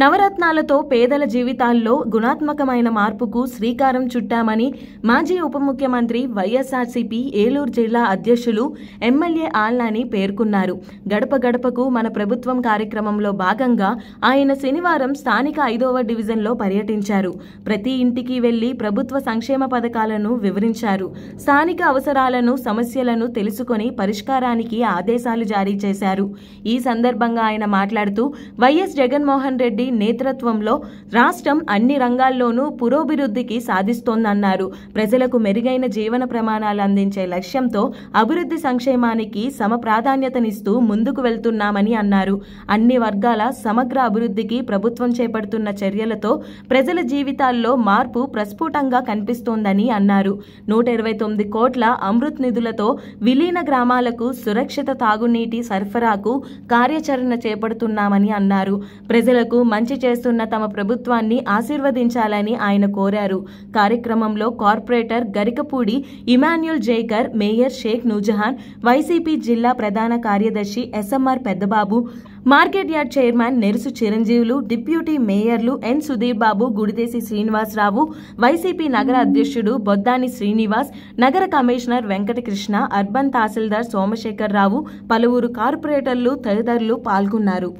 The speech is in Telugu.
నవరత్నాలతో పేదల జీవితాల్లో గుణాత్మకమైన మార్పుకు శ్రీకారం చుట్టామని మాజీ ఉప ముఖ్యమంత్రి వైఎస్ఆర్సీపీ ఏలూరు జిల్లా అధ్యక్షులు ఎమ్మెల్యే ఆల్నాని పేర్కొన్నారు గడప గడపకు మన ప్రభుత్వం కార్యక్రమంలో భాగంగా ఆయన శనివారం స్థానిక ఐదవ డివిజన్లో పర్యటించారు ప్రతి ఇంటికి వెళ్లి ప్రభుత్వ సంక్షేమ పథకాలను వివరించారు స్థానిక అవసరాలను సమస్యలను తెలుసుకొని పరిష్కారానికి ఆదేశాలు జారీ చేశారు ఈ సందర్భంగా ఆయన మాట్లాడుతూ వైఎస్ జగన్మోహన్ రెడ్డి రెడ్డి నేతృత్వంలో రాష్ట్రం అన్ని రంగాల్లోనూ పురోభివృద్ధికి సాధిస్తోందన్నారు ప్రజలకు మెరుగైన జీవన ప్రమాణాలు అందించే లక్ష్యంతో అభివృద్ధి సంక్షేమానికి సమ ప్రాధాన్యతనిస్తూ ముందుకు వెళ్తున్నామని అన్నారు అన్ని వర్గాల సమగ్ర అభివృద్ధికి ప్రభుత్వం చేపడుతున్న చర్యలతో ప్రజల జీవితాల్లో మార్పు ప్రస్ఫుటంగా కనిపిస్తోందని అన్నారు నూట ఇరవై తొమ్మిది కోట్ల అమృత్ నిధులతో విలీన గ్రామాలకు సురక్షిత తాగునీటి సరఫరాకు కార్యాచరణ చేపడుతున్నామని అన్నారు ప్రజలకు మంచి చేస్తున్న తమ ప్రభుత్వాన్ని ఆశీర్వదించాలని ఆయన కోరారు కార్యక్రమంలో corporator Garikapudi Emmanuel Jaikar mayor Shaik Noorjahan YCP జిల్లా ప్రధాన కార్యదర్శి S M R Peddababu market yard chairman Nerusu Chiranjeevulu deputy మేయర్లు ఎన్ సుధీర్ బాబు గుడిదేసి శ్రీనివాసరావు వైసీపీ నగర అధ్యక్షుడు బొద్దాని శ్రీనివాస్ నగర కమిషనర్ వెంకటకృష్ణ అర్బన్ తహసీల్దార్ సోమశేఖర్ రావు పలువురు కార్పొరేటర్లు తదితరులు పాల్గొన్నారు